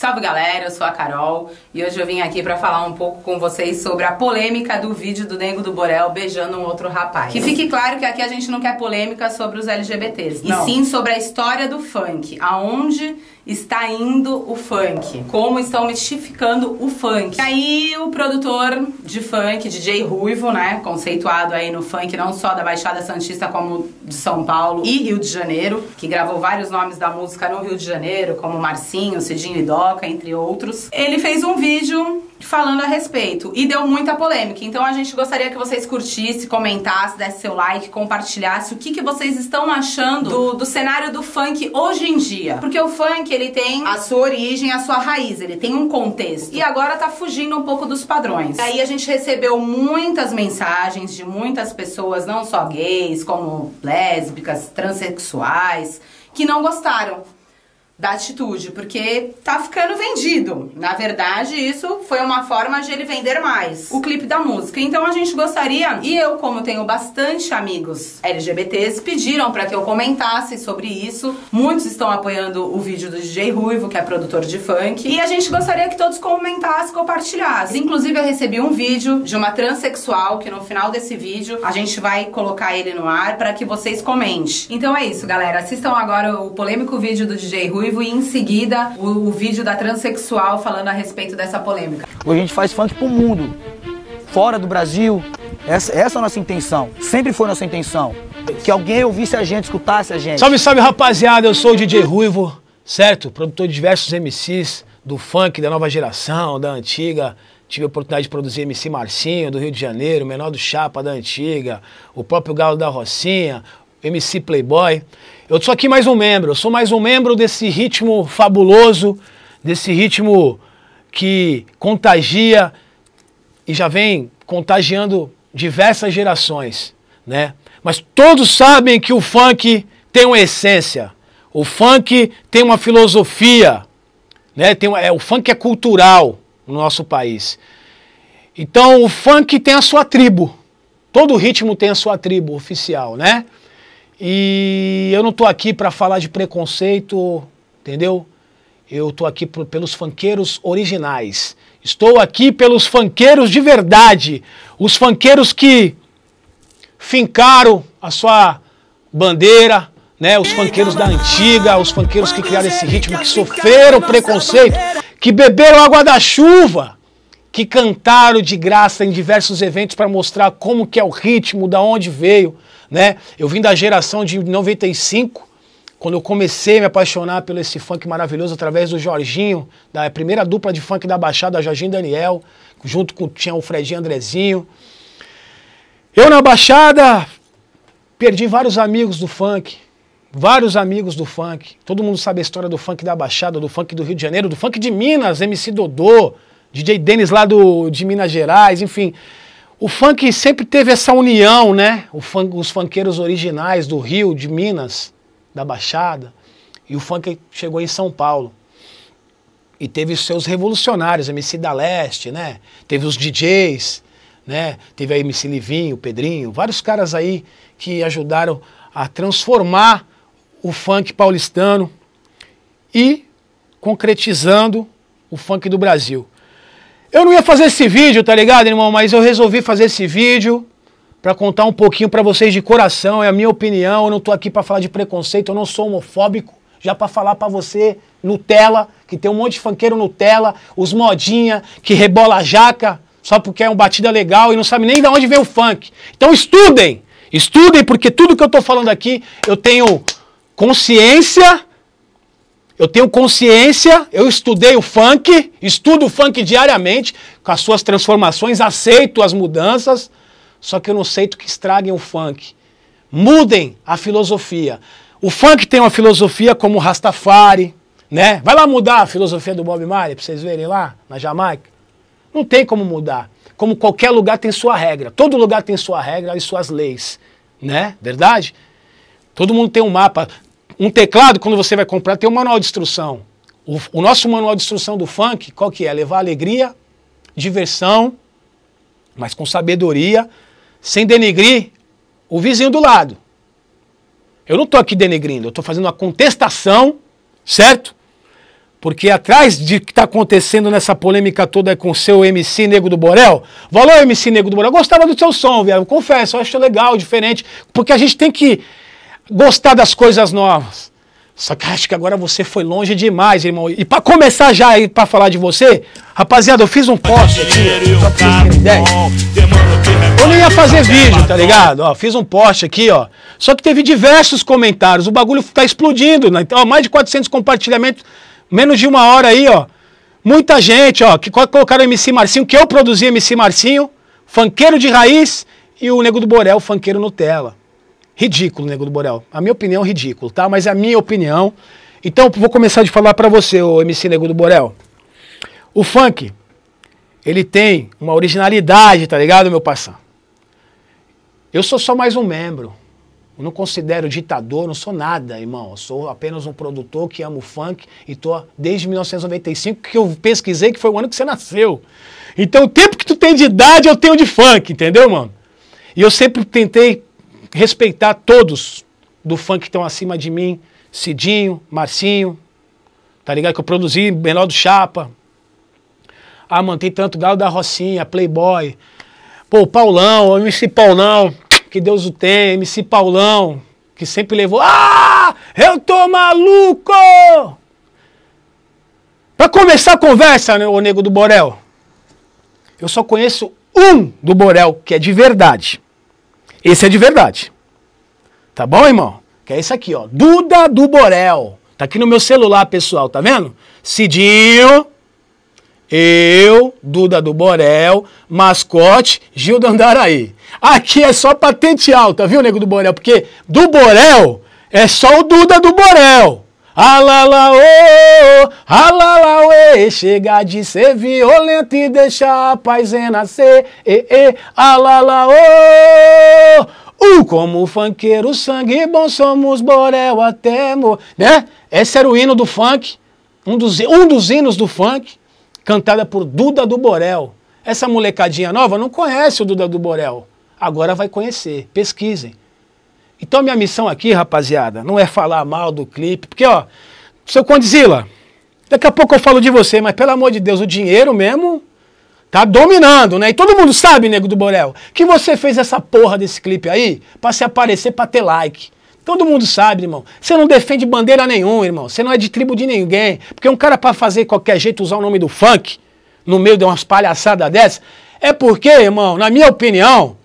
Salve galera, eu sou a Carol e hoje eu vim aqui para falar um pouco com vocês sobre a polêmica do vídeo do Nego do Borel beijando um outro rapaz. Que fique claro que aqui a gente não quer polêmica sobre os LGBTs, não. e sim sobre a história do funk, aonde está indo o funk, como estão mistificando o funk. E aí o produtor de funk, DJ Ruivo, né, conceituado aí no funk não só da Baixada Santista como de São Paulo e Rio de Janeiro, que gravou vários nomes da música no Rio de Janeiro, como Marcinho, Cidinho e Doca, entre outros. Ele fez um vídeo falando a respeito. E deu muita polêmica. Então a gente gostaria que vocês curtissem, comentassem, dessem seu like, compartilhassem o que, que vocês estão achando do, do cenário do funk hoje em dia. Porque o funk, ele tem a sua origem, a sua raiz, ele tem um contexto. E agora tá fugindo um pouco dos padrões. E aí a gente recebeu muitas mensagens de muitas pessoas, não só gays, como lésbicas, transexuais, que não gostaram da atitude, porque tá ficando vendido. Na verdade, isso foi uma forma de ele vender mais o clipe da música. Então a gente gostaria, e eu, como tenho bastante amigos LGBTs, pediram para que eu comentasse sobre isso. Muitos estão apoiando o vídeo do DJ Ruivo, que é produtor de funk, e a gente gostaria que todos comentassem, compartilhassem. Inclusive, eu recebi um vídeo de uma transexual que no final desse vídeo a gente vai colocar ele no ar para que vocês comentem. Então é isso, galera. Assistam agora o polêmico vídeo do DJ Ruivo Ruivo e em seguida o, o vídeo da transexual falando a respeito dessa polêmica. Hoje a gente faz funk pro mundo, fora do Brasil. Essa, essa é a nossa intenção, sempre foi nossa intenção. Que alguém ouvisse a gente, escutasse a gente. Salve, salve rapaziada, eu sou o DJ Ruivo, certo? Produtor de diversos MCs do funk, da nova geração, da antiga. Tive a oportunidade de produzir MC Marcinho, do Rio de Janeiro, Menor do Chapa, da antiga, o próprio Galo da Rocinha, MC Playboy. Eu sou aqui mais um membro, eu sou mais um membro desse ritmo fabuloso, desse ritmo que contagia e já vem contagiando diversas gerações, né? Mas todos sabem que o funk tem uma essência, o funk tem uma filosofia, né? Tem uma, é, o funk é cultural no nosso país. Então o funk tem a sua tribo, todo ritmo tem a sua tribo oficial, né? E eu não estou aqui para falar de preconceito, entendeu? Eu estou aqui por, pelos fanqueiros originais. Estou aqui pelos fanqueiros de verdade. Os fanqueiros que fincaram a sua bandeira, né? Os fanqueiros da antiga, os fanqueiros que criaram esse ritmo, que sofreram preconceito, que beberam água da chuva, que cantaram de graça em diversos eventos para mostrar como que é o ritmo, da onde veio né? Eu vim da geração de 95, quando eu comecei a me apaixonar pelo esse funk maravilhoso através do Jorginho, da primeira dupla de funk da Baixada, Jorginho Daniel, junto com tinha o Fredinho Andrezinho. Eu na Baixada perdi vários amigos do funk, vários amigos do funk. Todo mundo sabe a história do funk da Baixada, do funk do Rio de Janeiro, do funk de Minas, MC Dodô, DJ Denis lá do, de Minas Gerais, enfim. O funk sempre teve essa união, né? os funkeiros originais do Rio, de Minas, da Baixada. E o funk chegou em São Paulo. E teve os seus revolucionários, MC da Leste, né? Teve os DJs, né? Teve a MC Livinho, Pedrinho, vários caras aí que ajudaram a transformar o funk paulistano e concretizando o funk do Brasil. Eu não ia fazer esse vídeo, tá ligado, irmão? Mas eu resolvi fazer esse vídeo para contar um pouquinho para vocês de coração, é a minha opinião, eu não tô aqui para falar de preconceito, eu não sou homofóbico, já para falar para você Nutella, que tem um monte de funkeiro Nutella, os modinha que rebola a jaca só porque é uma batida legal e não sabe nem de onde vem o funk. Então estudem, estudem porque tudo que eu tô falando aqui, eu tenho consciência eu tenho consciência, eu estudei o funk, estudo o funk diariamente, com as suas transformações, aceito as mudanças, só que eu não aceito que estraguem o funk. Mudem a filosofia. O funk tem uma filosofia como o Rastafari, né? Vai lá mudar a filosofia do Bob Marley para vocês verem lá na Jamaica. Não tem como mudar. Como qualquer lugar tem sua regra. Todo lugar tem sua regra e suas leis, né? Verdade? Todo mundo tem um mapa. Um teclado, quando você vai comprar, tem um manual de instrução. O, o nosso manual de instrução do funk, qual que é? Levar alegria, diversão, mas com sabedoria, sem denegrir o vizinho do lado. Eu não estou aqui denegrindo, eu estou fazendo uma contestação, certo? Porque atrás de que está acontecendo nessa polêmica toda com o seu MC Nego do Borel, valeu MC Nego do Borel, eu gostava do seu som, velho, confesso, eu acho legal, diferente, porque a gente tem que gostar das coisas novas. Só que acho que agora você foi longe demais, irmão. E para começar já aí para falar de você, rapaziada, eu fiz um post aqui, só pra vocês terem ideia. Eu não ia fazer vídeo, tá ligado? Ó, fiz um post aqui, ó. Só que teve diversos comentários. O bagulho tá explodindo, né? Então, ó, mais de 400 compartilhamentos, menos de uma hora aí, ó. Muita gente, ó, que colocaram MC Marcinho, que eu produzi MC Marcinho, fanqueiro de raiz e o Nego do Borel, fanqueiro Nutella. Ridículo, Nego do Borel. A minha opinião, é ridículo, tá? Mas é a minha opinião. Então, vou começar de falar para você, o MC Nego do Borel. O funk, ele tem uma originalidade, tá ligado, meu passar. Eu sou só mais um membro. Eu não considero ditador, não sou nada, irmão. Eu sou apenas um produtor que ama o funk e tô desde 1995 que eu pesquisei que foi o ano que você nasceu. Então o tempo que tu tem de idade eu tenho de funk, entendeu, mano? E eu sempre tentei respeitar todos do funk que estão acima de mim, Cidinho, Marcinho, tá ligado? Que eu produzi, Menor do Chapa. Ah, mano, tem tanto Galo da Rocinha, Playboy. Pô, Paulão, MC Paulão, que Deus o tenha, MC Paulão, que sempre levou. Ah, eu tô maluco! Pra começar a conversa, né, ô nego do Borel, eu só conheço um do Borel, que é de verdade. Esse é de verdade. Tá bom, irmão? Que é esse aqui, ó. Duda do Borel. Tá aqui no meu celular, pessoal, tá vendo? Cidinho, eu, Duda do Borel, mascote, Gil do Andaraí. Aqui é só patente alta, viu, nego do Borel? Porque do Borel é só o Duda do Borel. Alalaô, alalauê, chega de ser violento e deixa a paz renascer, e, e, alalaô. Uh, como funkeiro, sangue bom, somos borel até mo... Né? Esse era o hino do funk, um dos, um dos hinos do funk, cantada por Duda do Borel. Essa molecadinha nova não conhece o Duda do Borel. Agora vai conhecer, pesquisem. Então minha missão aqui, rapaziada, não é falar mal do clipe, porque ó, seu Condizila, daqui a pouco eu falo de você, mas pelo amor de Deus, o dinheiro mesmo tá dominando, né? E todo mundo sabe, nego do Borel, que você fez essa porra desse clipe aí para se aparecer, para ter like. Todo mundo sabe, irmão. Você não defende bandeira nenhuma, irmão. Você não é de tribo de ninguém. Porque um cara para fazer qualquer jeito usar o nome do funk no meio de umas palhaçadas dessas, é porque, irmão, na minha opinião,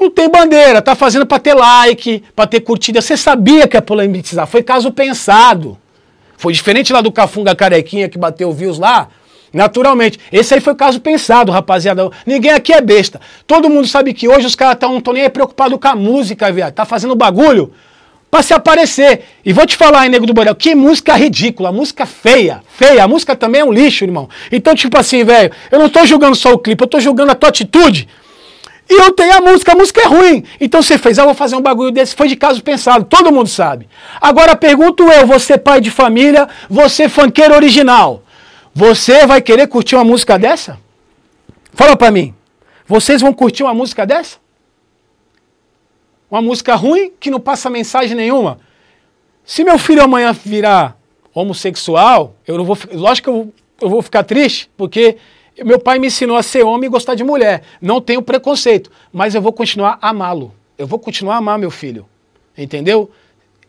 não tem bandeira, tá fazendo para ter like, para ter curtida. Você sabia que ia polemizar, foi caso pensado. Foi diferente lá do Cafunga Carequinha que bateu views lá, naturalmente. Esse aí foi caso pensado, rapaziada. Ninguém aqui é besta. Todo mundo sabe que hoje os caras estão não tão nem preocupados com a música, viado. Tá fazendo bagulho pra se aparecer. E vou te falar, hein, Nego do Borel, que música ridícula, música feia, feia. A música também é um lixo, irmão. Então, tipo assim, velho, eu não tô julgando só o clipe, eu tô julgando a tua atitude. E eu tenho a música, a música é ruim. Então você fez, ah, vou fazer um bagulho desse. Foi de caso pensado, todo mundo sabe. Agora pergunto eu, você pai de família, você funkeiro original, você vai querer curtir uma música dessa? Fala pra mim, vocês vão curtir uma música dessa? Uma música ruim que não passa mensagem nenhuma? Se meu filho amanhã virar homossexual, eu não vou. Lógico que eu, eu vou ficar triste, porque meu pai me ensinou a ser homem e gostar de mulher. Não tenho preconceito, mas eu vou continuar a amá-lo. Eu vou continuar a amar meu filho. Entendeu?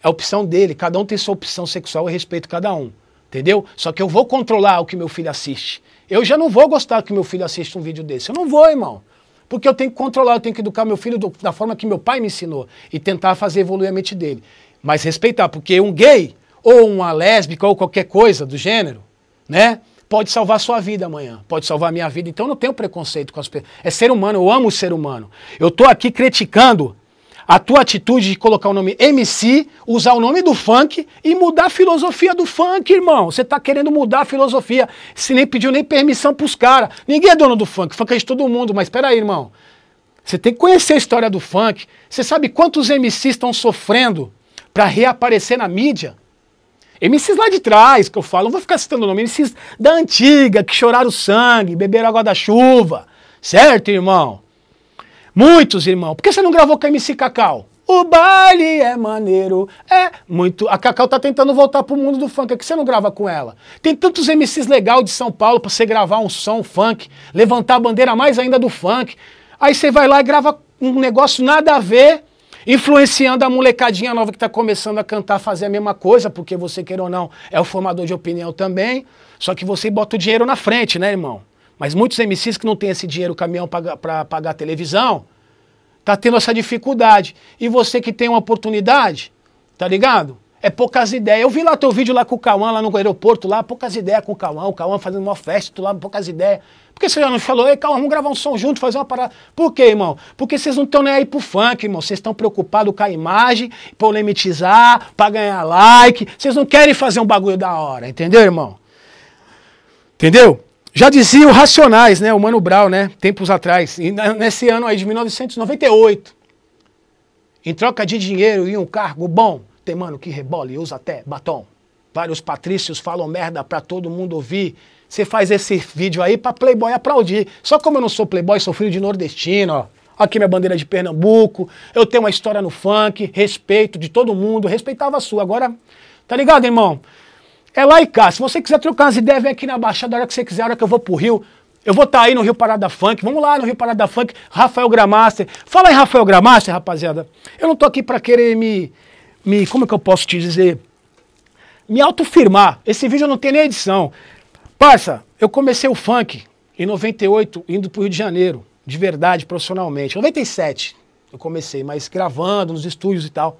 É a opção dele. Cada um tem sua opção sexual, eu respeito cada um. Entendeu? Só que eu vou controlar o que meu filho assiste. Eu já não vou gostar que meu filho assista um vídeo desse. Eu não vou, irmão. Porque eu tenho que controlar, eu tenho que educar meu filho do, da forma que meu pai me ensinou e tentar fazer evoluir a mente dele. Mas respeitar, porque um gay ou uma lésbica ou qualquer coisa do gênero, né? pode salvar sua vida amanhã, pode salvar a minha vida. Então eu não tenho preconceito com as pessoas. É ser humano, eu amo o ser humano. Eu estou aqui criticando a tua atitude de colocar o nome MC, usar o nome do funk e mudar a filosofia do funk, irmão. Você está querendo mudar a filosofia. Você nem pediu nem permissão para os caras. Ninguém é dono do funk. Funk é de todo mundo, mas peraí, irmão. Você tem que conhecer a história do funk. Você sabe quantos MCs estão sofrendo para reaparecer na mídia? MCs lá de trás, que eu falo, não vou ficar citando o nome, MCs da antiga, que choraram sangue, beberam água da chuva. Certo, irmão? Muitos, irmão. Por que você não gravou com a MC Cacau? O baile é maneiro, é muito. A Cacau tá tentando voltar pro mundo do funk, é que você não grava com ela. Tem tantos MCs legal de São Paulo para você gravar um som funk, levantar a bandeira mais ainda do funk. Aí você vai lá e grava um negócio nada a ver influenciando a molecadinha nova que está começando a cantar, fazer a mesma coisa, porque você, queira ou não, é o formador de opinião também, só que você bota o dinheiro na frente, né, irmão? Mas muitos MCs que não têm esse dinheiro caminhão para pagar a televisão, tá tendo essa dificuldade. E você que tem uma oportunidade, tá ligado? É poucas ideias. Eu vi lá teu vídeo lá com o Cauã, lá no aeroporto, lá, poucas ideias com o Cauã, o Cauã fazendo uma festa, tu lá, poucas ideias. Por que você já não falou, ei, Cauã, vamos gravar um som junto, fazer uma parada? Por quê, irmão? Porque vocês não estão nem aí pro funk, irmão. Vocês estão preocupados com a imagem, polemitizar, pra ganhar like. Vocês não querem fazer um bagulho da hora, entendeu, irmão? Entendeu? Já dizia o Racionais, né? O Mano Brown, né? Tempos atrás. Nesse ano aí de 1998. Em troca de dinheiro e um cargo bom, tem mano que rebola e usa até batom. Vários patrícios falam merda pra todo mundo ouvir. Você faz esse vídeo aí pra playboy aplaudir. Só como eu não sou playboy, sou filho de nordestino, ó. Aqui minha bandeira de Pernambuco. Eu tenho uma história no funk, respeito de todo mundo, respeitava a sua. Agora, tá ligado, irmão? É lá e cá. Se você quiser trocar umas ideias, vem aqui na Baixada a hora que você quiser, a hora que eu vou pro Rio. Eu vou estar tá aí no Rio Parada Funk. Vamos lá no Rio Parada Funk. Rafael Gramaster. Fala aí, Rafael Gramaster, rapaziada. Eu não tô aqui pra querer me me, como é que eu posso te dizer? Me autofirmar. Esse vídeo eu não tenho nem edição. Parça, eu comecei o funk em 98, indo para o Rio de Janeiro, de verdade, profissionalmente. 97 eu comecei, mas gravando nos estúdios e tal.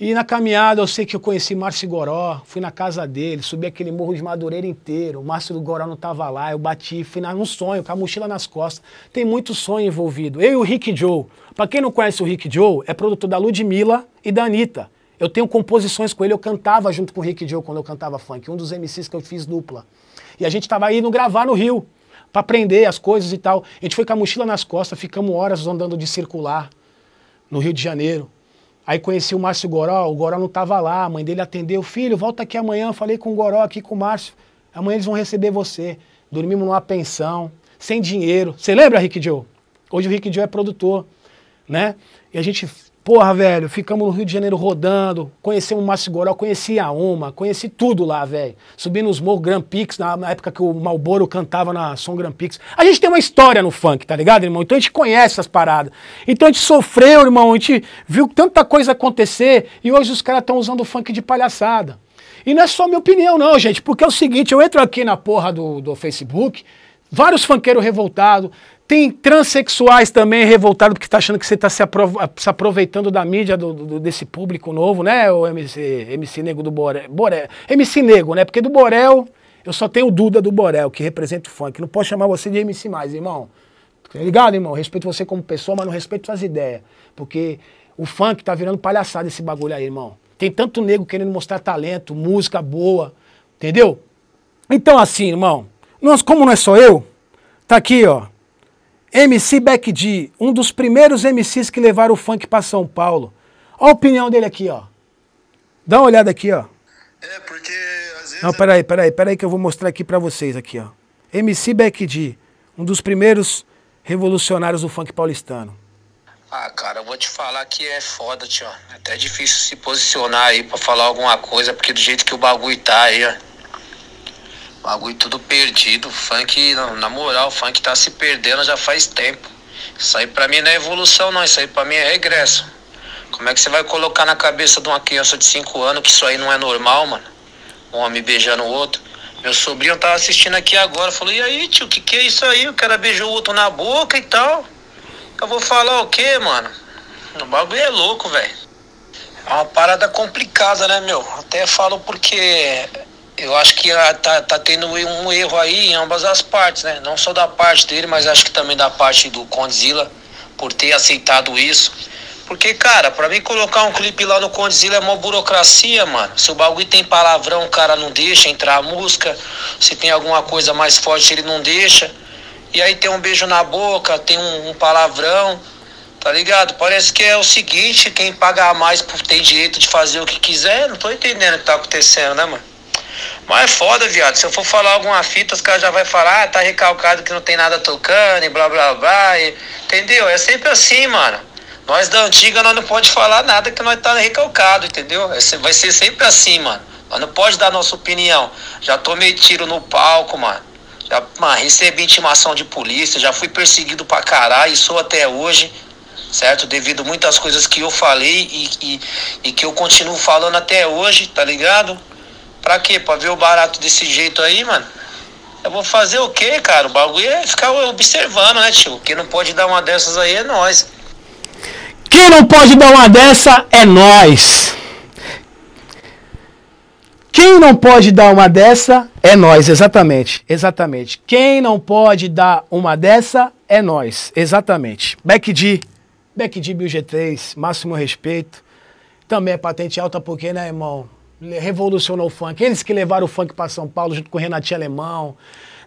E na caminhada eu sei que eu conheci Márcio Goró, fui na casa dele, subi aquele morro de Madureira inteiro. O Márcio Goró não estava lá, eu bati, fui num sonho, com a mochila nas costas. Tem muito sonho envolvido. Eu e o Rick Joe. Para quem não conhece o Rick Joe, é produtor da Ludmilla e da Anitta. Eu tenho composições com ele, eu cantava junto com o Rick Joe quando eu cantava funk, um dos MCs que eu fiz dupla. E a gente tava indo gravar no Rio, para aprender as coisas e tal. A gente foi com a mochila nas costas, ficamos horas andando de circular no Rio de Janeiro Aí conheci o Márcio Goró, o Goró não estava lá, a mãe dele atendeu, filho, volta aqui amanhã, falei com o Goró aqui com o Márcio, amanhã eles vão receber você. Dormimos numa pensão, sem dinheiro. Você lembra, Rick Joe? Hoje o Rick Joe é produtor, né? E a gente Porra, velho, ficamos no Rio de Janeiro rodando, conhecemos Massugoró, conheci a Uma, conheci tudo lá, velho. Subi nos morros Grand Prix, na época que o Malboro cantava na Som Grand Prix. A gente tem uma história no funk, tá ligado, irmão? Então a gente conhece essas paradas. Então a gente sofreu, irmão, a gente viu tanta coisa acontecer e hoje os caras estão usando o funk de palhaçada. E não é só minha opinião, não, gente, porque é o seguinte, eu entro aqui na porra do, do Facebook, vários funkeiros revoltados, tem transexuais também revoltados porque está achando que você está se, ah, se, aproveitando da mídia do, do, desse público novo, né? O MC, MC Nego do Borel, Borel. MC Nego, né? Porque do Borel, eu só tenho o Duda do Borel, que representa o funk. Não posso chamar você de MC mais, irmão. Tá ligado, irmão? Respeito você como pessoa, mas não respeito suas ideias. Porque o funk tá virando palhaçada esse bagulho aí, irmão. Tem tanto nego querendo mostrar talento, música boa, entendeu? Então, assim, irmão, nós, como não é só eu, tá aqui, ó. MC Beck D, um dos primeiros MCs que levaram o funk para São Paulo. Olha a opinião dele aqui, ó. Dá uma olhada aqui, ó. É, porque às vezes... Não, é peraí, peraí, peraí que eu vou mostrar aqui para vocês aqui, ó. MC Beck D, um dos primeiros revolucionários do funk paulistano. Ah, cara, eu vou te falar que é foda, tio. É até difícil se posicionar aí pra falar alguma coisa, porque do jeito que o bagulho tá aí, ó. Bagulho tudo perdido. Funk, na moral, funk tá se perdendo já faz tempo. Isso aí pra mim não é evolução, não. Isso aí pra mim é regresso. Como é que você vai colocar na cabeça de uma criança de 5 anos que isso aí não é normal, mano? Um homem beijando o outro. Meu sobrinho tava assistindo aqui agora, falou, e aí, tio, o que, que é isso aí? O cara beijou o outro na boca e tal. Eu vou falar o quê, mano? O bagulho é louco, velho. É uma parada complicada, né, meu? Até falo porque eu acho que ah, tá, tá tendo um erro aí em ambas as partes, né? Não só da parte dele, mas acho que também da parte do Condzilla por ter aceitado isso. Porque, cara, pra mim colocar um clipe lá no Condzilla é uma burocracia, mano. Se o bagulho tem palavrão, o cara não deixa entrar a música. Se tem alguma coisa mais forte, ele não deixa. E aí tem um beijo na boca, tem um, um palavrão, tá ligado? Parece que é o seguinte, quem paga mais tem direito de fazer o que quiser. Não tô entendendo o que tá acontecendo, né, mano? Mas é foda, viado. Se eu for falar alguma fita, os caras já vai falar, ah, tá recalcado que não tem nada tocando e blá blá blá. E... Entendeu? É sempre assim, mano. Nós da antiga, nós não pode falar nada que nós tá recalcado, entendeu? É vai ser sempre assim, mano. Nós não pode dar nossa opinião. Já tomei tiro no palco, mano. Já mano, recebi intimação de polícia, já fui perseguido pra caralho e sou até hoje, certo? Devido a muitas coisas que eu falei e, e, e que eu continuo falando até hoje, tá ligado? Pra quê? Pra ver o barato desse jeito aí, mano? Eu vou fazer o quê, cara? O bagulho é ficar observando, né, tio? Quem não pode dar uma dessas aí é nós. Quem não pode dar uma dessa é nós. Quem não pode dar uma dessa é nós, exatamente. Exatamente. Quem não pode dar uma dessa é nós, exatamente. Back D, Back D Bill G3, máximo respeito. Também é patente alta porque, né, irmão? revolucionou o funk, eles que levaram o funk para São Paulo junto com Renatinho Alemão,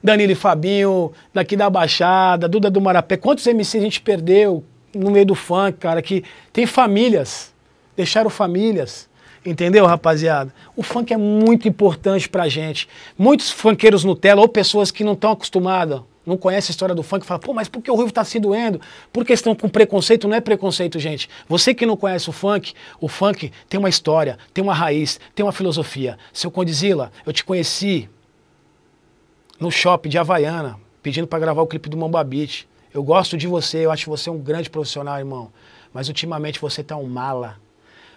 Danilo e Fabinho, daqui da Baixada, Duda do Marapé. Quantos MCs a gente perdeu no meio do funk, cara, que tem famílias, deixaram famílias. Entendeu, rapaziada? O funk é muito importante pra gente. Muitos funkeiros Nutella ou pessoas que não estão acostumadas não conhece a história do funk, fala, pô, mas por que o Ruivo tá se doendo? Por que estão com preconceito, não é preconceito, gente. Você que não conhece o funk, o funk tem uma história, tem uma raiz, tem uma filosofia. Seu Condizila, eu te conheci no shopping de Havaiana, pedindo para gravar o clipe do Mamba Eu gosto de você, eu acho você um grande profissional, irmão. Mas ultimamente você tá um mala.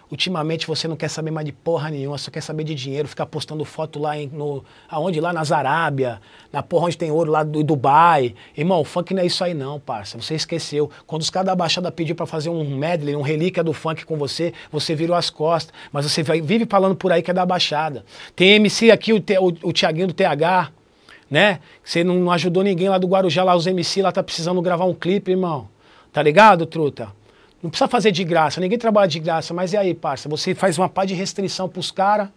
Ultimamente você não quer saber mais de porra nenhuma, só quer saber de dinheiro, ficar postando foto lá em, no, aonde? Lá na Arábia, na porra onde tem ouro, lá do Dubai. Irmão, funk não é isso aí não, parça. Você esqueceu. Quando os caras da Baixada pediu para fazer um medley, um relíquia do funk com você, você virou as costas. Mas você vive falando por aí que é da Baixada. Tem MC aqui, o, o, o Tiaguinho do TH, né? Você não, não ajudou ninguém lá do Guarujá, lá os MC lá tá precisando gravar um clipe, irmão. Tá ligado, truta? Não precisa fazer de graça, ninguém trabalha de graça, mas e aí, parça? Você faz uma pá de restrição pros caras,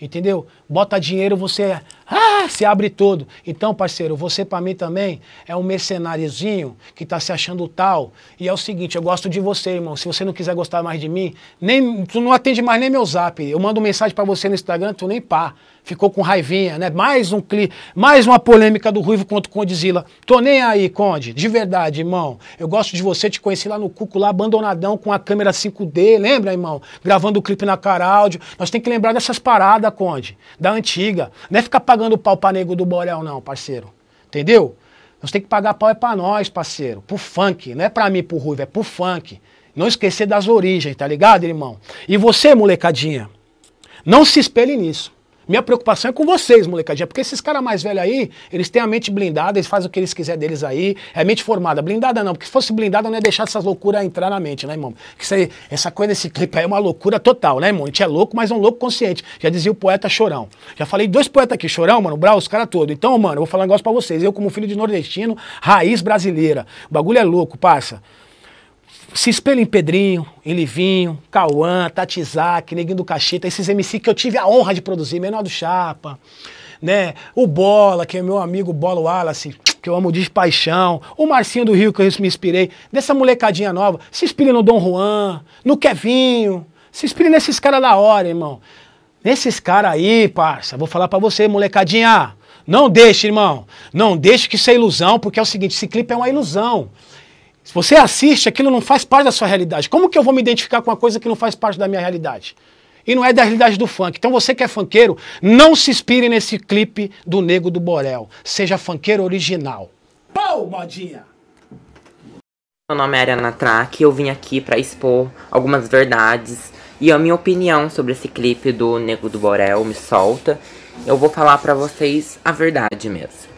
entendeu? Bota dinheiro, você ah, se abre todo. Então, parceiro, você para mim também é um mercenáriozinho que tá se achando tal. E é o seguinte, eu gosto de você, irmão. Se você não quiser gostar mais de mim, nem tu não atende mais nem meu zap. Eu mando mensagem para você no Instagram, tu nem pá. Ficou com raivinha, né? Mais um cli, mais uma polêmica do Ruivo contra o Condizila. Tô nem aí, Conde, de verdade, irmão. Eu gosto de você, te conheci lá no Cuco, lá abandonadão com a câmera 5D, lembra, irmão? Gravando o clipe na cara áudio. Nós tem que lembrar dessas paradas, Conde, da antiga. Não é ficar pagando pagando pau pra nego do Boreal, não, parceiro. Entendeu? Nós tem que pagar pau é pra nós, parceiro. Pro funk. Não é pra mim, pro Ruivo, é pro funk. Não esquecer das origens, tá ligado, irmão? E você, molecadinha, não se espelhe nisso. Minha preocupação é com vocês, molecadinha, porque esses caras mais velhos aí, eles têm a mente blindada, eles fazem o que eles quiserem deles aí. É mente formada. Blindada não, porque se fosse blindada não ia deixar essas loucuras entrar na mente, né, irmão? Aí, essa coisa desse clipe aí é uma loucura total, né, irmão? A gente é louco, mas é um louco consciente. Já dizia o poeta Chorão. Já falei dois poetas aqui, Chorão, mano, Brau, os caras todos. Então, mano, eu vou falar um negócio pra vocês. Eu, como filho de nordestino, raiz brasileira. O bagulho é louco, passa se espelha em Pedrinho, em Livinho, Cauã, Tatizak, Neguinho do Cacheta, esses MC que eu tive a honra de produzir, Menor do Chapa, né? O Bola, que é meu amigo Bola Wallace, que eu amo de paixão. O Marcinho do Rio, que eu me inspirei. Dessa molecadinha nova. Se espelha no Dom Juan, no Kevinho. Se espelha nesses caras da hora, irmão. Nesses caras aí, parça. Vou falar para você, molecadinha. Não deixe, irmão. Não deixe que isso é ilusão, porque é o seguinte, esse clipe é uma ilusão. Se você assiste, aquilo não faz parte da sua realidade. Como que eu vou me identificar com uma coisa que não faz parte da minha realidade? E não é da realidade do funk. Então você que é funkeiro, não se inspire nesse clipe do Nego do Borel. Seja funkeiro original. Pau, modinha! Meu nome é Ariana Track eu vim aqui para expor algumas verdades e a minha opinião sobre esse clipe do Nego do Borel, Me Solta. Eu vou falar para vocês a verdade mesmo.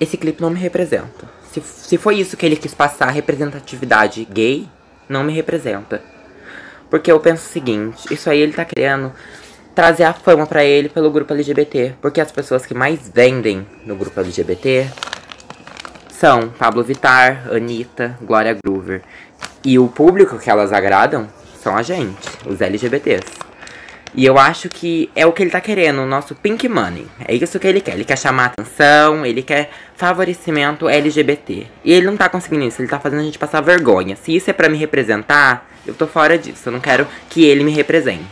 Esse clipe não me representa se, se foi isso que ele quis passar, representatividade gay, não me representa. Porque eu penso o seguinte, isso aí ele tá querendo trazer a fama para ele pelo grupo LGBT. Porque as pessoas que mais vendem no grupo LGBT são Pablo Vitar, Anitta, Glória Groover. E o público que elas agradam são a gente, os LGBTs. E eu acho que é o que ele tá querendo, o nosso pink money. É isso que ele quer. Ele quer chamar atenção, ele quer favorecimento LGBT. E ele não tá conseguindo isso, ele tá fazendo a gente passar vergonha. Se isso é para me representar, eu tô fora disso. Eu não quero que ele me represente.